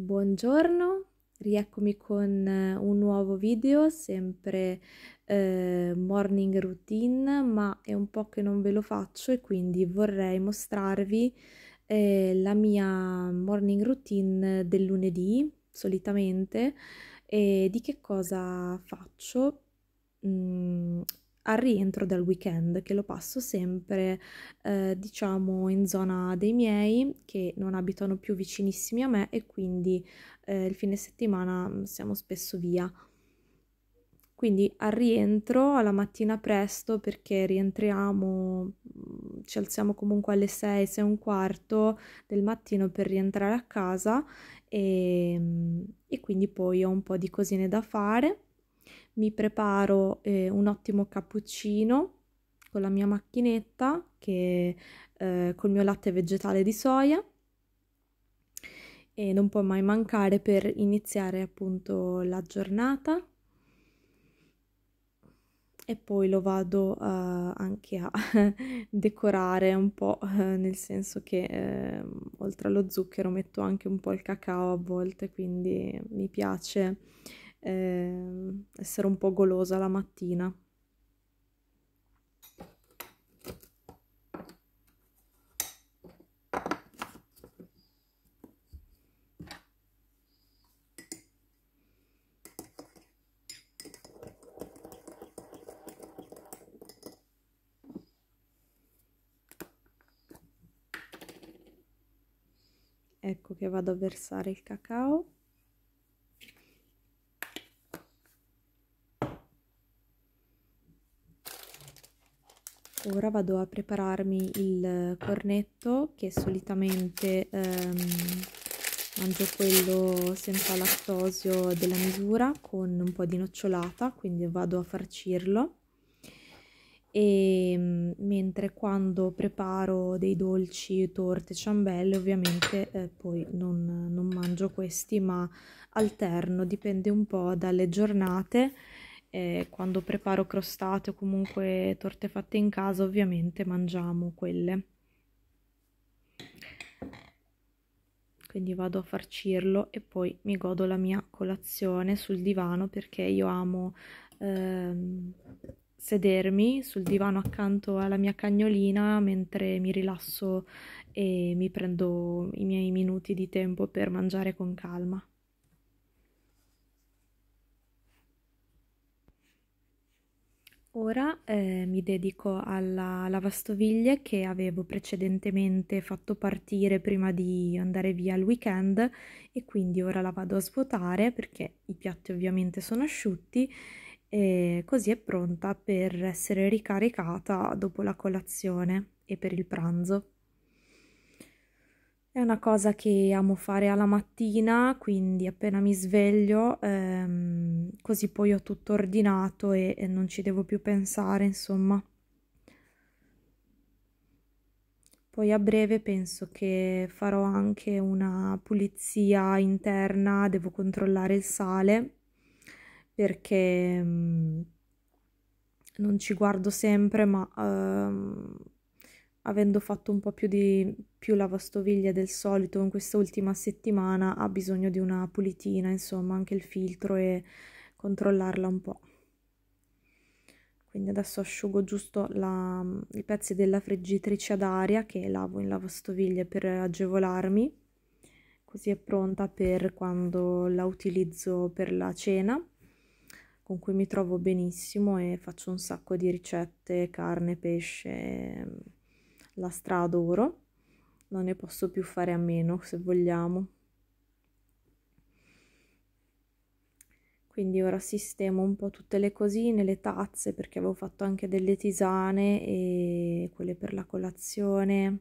Buongiorno, rieccomi con eh, un nuovo video, sempre eh, morning routine, ma è un po' che non ve lo faccio e quindi vorrei mostrarvi eh, la mia morning routine del lunedì, solitamente, e di che cosa faccio. Mm, al rientro dal weekend che lo passo sempre eh, diciamo in zona dei miei che non abitano più vicinissimi a me e quindi eh, il fine settimana mm, siamo spesso via. Quindi al rientro, alla mattina presto, perché rientriamo, mm, ci alziamo comunque alle 6, 6 e un quarto del mattino per rientrare a casa e, mm, e quindi poi ho un po' di cosine da fare mi preparo eh, un ottimo cappuccino con la mia macchinetta che eh, col mio latte vegetale di soia e non può mai mancare per iniziare appunto la giornata e poi lo vado uh, anche a decorare un po', eh, nel senso che eh, oltre allo zucchero metto anche un po' il cacao a volte, quindi mi piace eh, essere un po' golosa la mattina. Ecco che vado a versare il cacao. ora vado a prepararmi il cornetto che solitamente ehm, mangio quello senza lattosio della misura con un po' di nocciolata quindi vado a farcirlo e ehm, mentre quando preparo dei dolci, torte, ciambelle ovviamente eh, poi non, non mangio questi ma alterno, dipende un po' dalle giornate eh, quando preparo crostate o comunque torte fatte in casa ovviamente mangiamo quelle quindi vado a farcirlo e poi mi godo la mia colazione sul divano perché io amo ehm, sedermi sul divano accanto alla mia cagnolina mentre mi rilasso e mi prendo i miei minuti di tempo per mangiare con calma. Ora eh, mi dedico alla lavastoviglie che avevo precedentemente fatto partire prima di andare via il weekend e quindi ora la vado a svuotare perché i piatti ovviamente sono asciutti e così è pronta per essere ricaricata dopo la colazione e per il pranzo. È una cosa che amo fare alla mattina, quindi appena mi sveglio, ehm, così poi ho tutto ordinato e, e non ci devo più pensare, insomma. Poi a breve penso che farò anche una pulizia interna, devo controllare il sale perché mm, non ci guardo sempre, ma uh, avendo fatto un po' più di più lavastoviglie del solito in questa ultima settimana, ha bisogno di una pulitina, insomma, anche il filtro e controllarla un po'. Quindi adesso asciugo giusto la, i pezzi della friggitrice ad aria che lavo in lavastoviglie per agevolarmi, così è pronta per quando la utilizzo per la cena con cui mi trovo benissimo e faccio un sacco di ricette, carne, pesce, la straadoro, non ne posso più fare a meno se vogliamo. Quindi ora sistemo un po' tutte le cosine, le tazze, perché avevo fatto anche delle tisane e quelle per la colazione.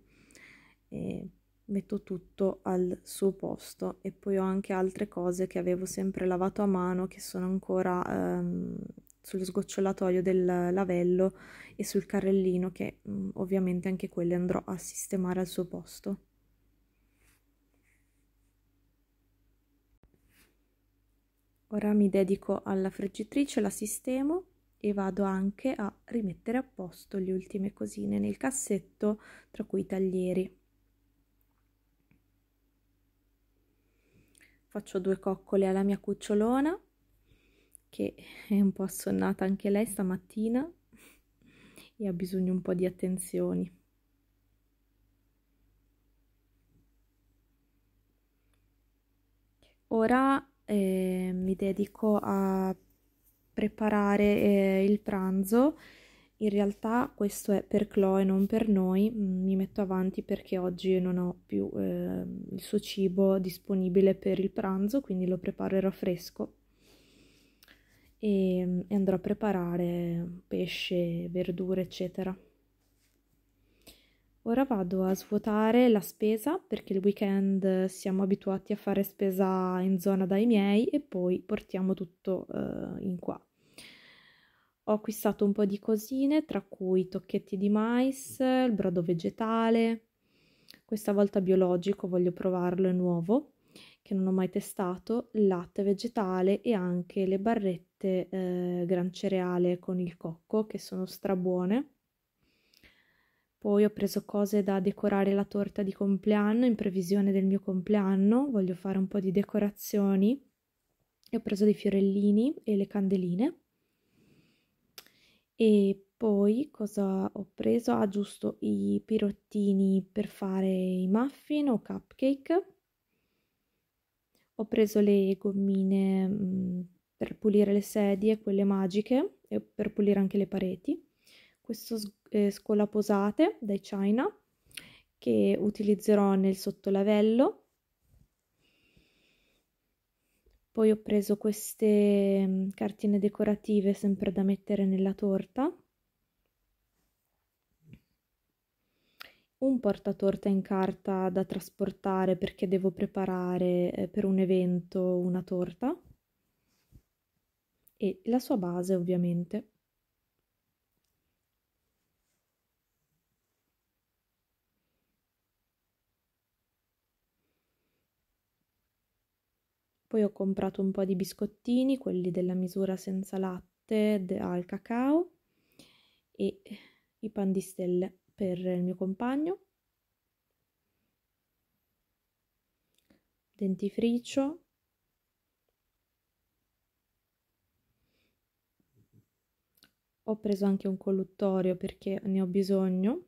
E metto tutto al suo posto e poi ho anche altre cose che avevo sempre lavato a mano che sono ancora... Ehm, sullo sgocciolatoio del lavello e sul carrellino che mm, ovviamente anche quelle andrò a sistemare al suo posto. Ora mi dedico alla friggitrice, la sistemo e vado anche a rimettere a posto le ultime cosine nel cassetto, tra cui i taglieri. Faccio due coccole alla mia cucciolona che è un po' assonnata anche lei stamattina e ha bisogno un po' di attenzioni. Ora eh, mi dedico a preparare eh, il pranzo. In realtà questo è per Chloe, non per noi. Mm, mi metto avanti perché oggi non ho più eh, il suo cibo disponibile per il pranzo, quindi lo preparerò fresco e, andrò a preparare pesce, verdure, eccetera. Ora vado a svuotare la spesa perché il weekend siamo abituati a fare spesa in zona dai miei e poi portiamo tutto eh, in qua. Ho acquistato un po' di cosine, tra cui tocchetti di mais, il brodo vegetale, questa volta biologico, voglio provarlo, è nuovo che non ho mai testato, latte vegetale e anche le barrette eh, gran cereale con il cocco che sono strabuone. Poi ho preso cose da decorare la torta di compleanno in previsione del mio compleanno, voglio fare un po' di decorazioni. E ho preso dei fiorellini e le candeline. E poi cosa ho preso? Ah, giusto i pirottini per fare i muffin o cupcake ho preso le gommine mhmm, per pulire le sedie, quelle magiche, e per pulire anche le pareti. Questo eh, scola posate dai China, che utilizzerò nel sottolavello. Poi ho preso queste mhmm, cartine decorative sempre da mettere nella torta un portatorta in carta da trasportare perché devo preparare eh, per un evento una torta e la sua base ovviamente. Poi ho comprato un po' di biscottini, quelli della misura senza latte al cacao e i pan di stelle per il mio compagno, dentifricio, ho preso anche un colluttorio perché ne ho bisogno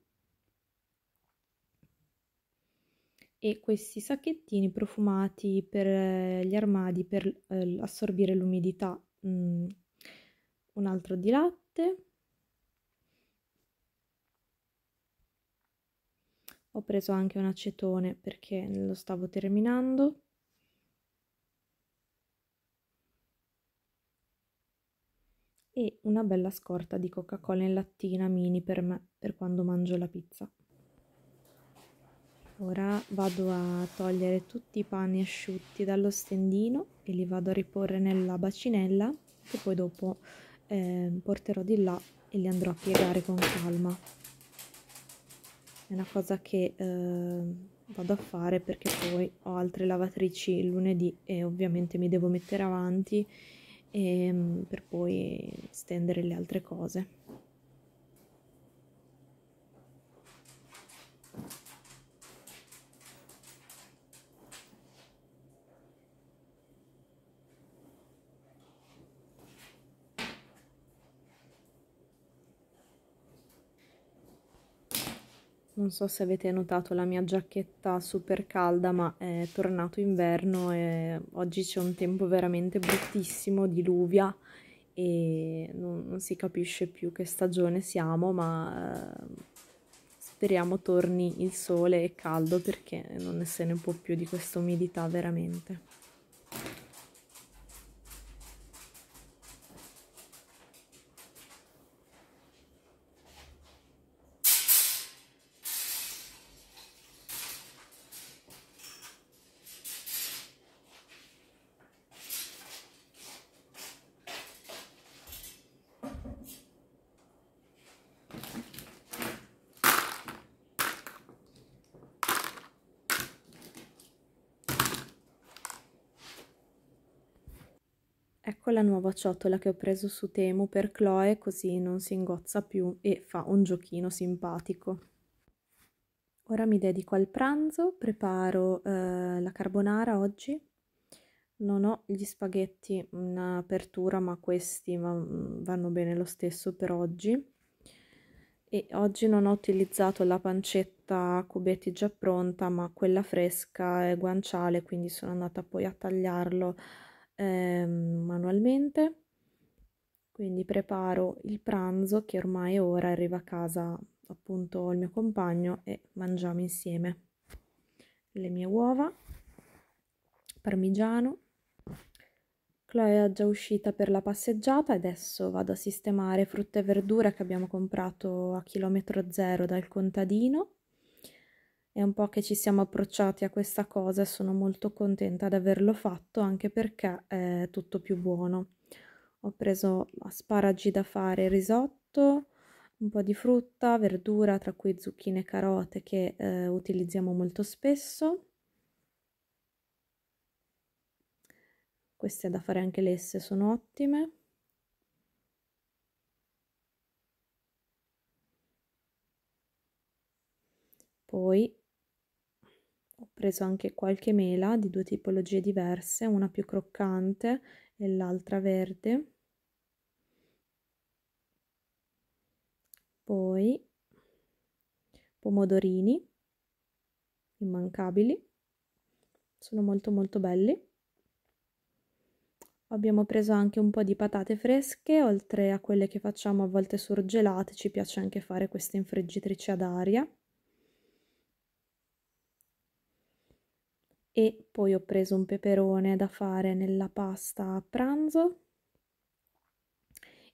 e questi sacchettini profumati per eh, gli armadi per eh, assorbire l'umidità mm. un altro di latte ho preso anche un acetone perché lo stavo terminando. E una bella scorta di Coca-Cola in lattina mini per me, per quando mangio la pizza. Ora vado a togliere tutti i panni asciutti dallo stendino e li vado a riporre nella bacinella che poi dopo eh, porterò di là e li andrò a piegare con calma è una cosa che eh, vado a fare perché poi ho altre lavatrici il lunedì e ovviamente mi devo mettere avanti e, ehm, per poi stendere le altre cose Non so se avete notato la mia giacchetta super calda, ma è tornato inverno e oggi c'è un tempo veramente bruttissimo, di luvia e non, non, si capisce più che stagione siamo, ma eh, speriamo torni il sole e caldo perché non se ne può più di questa umidità veramente. Ecco la nuova ciotola che ho preso su Temu per Chloe così non si ingozza più e fa un giochino simpatico. Ora mi dedico al pranzo, preparo eh, la carbonara oggi. Non ho gli spaghetti in apertura, ma questi vanno bene lo stesso per oggi. E oggi non ho utilizzato la pancetta a cubetti già pronta, ma quella fresca e guanciale, quindi sono andata poi a tagliarlo eh, manualmente. Quindi preparo il pranzo che ormai è ora, arriva a casa appunto il mio compagno e mangiamo insieme le mie uova, parmigiano. Chloe è già uscita per la passeggiata, adesso vado a sistemare frutta e verdura che abbiamo comprato a chilometro zero dal contadino è un po' che ci siamo approcciati a questa cosa e sono molto contenta di averlo fatto anche perché è tutto più buono. Ho preso asparagi da fare risotto, un po' di frutta, verdura, tra cui zucchine e carote che eh, utilizziamo molto spesso. Queste da fare anche esse sono ottime. Poi ho preso anche qualche mela di due tipologie diverse, una più croccante e l'altra verde. Poi pomodorini immancabili, sono molto molto belli. Abbiamo preso anche un po' di patate fresche, oltre a quelle che facciamo a volte surgelate, ci piace anche fare queste infreggitrici ad aria. e poi ho preso un peperone da fare nella pasta a pranzo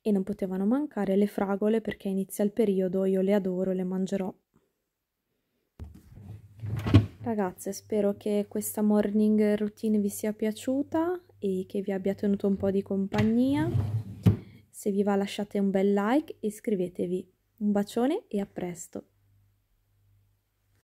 e non potevano mancare le fragole perché inizia il periodo, io le adoro, le mangerò. Ragazze, spero che questa morning routine vi sia piaciuta e che vi abbia tenuto un po' di compagnia. Se vi va lasciate un bel like e iscrivetevi. Un bacione e a presto!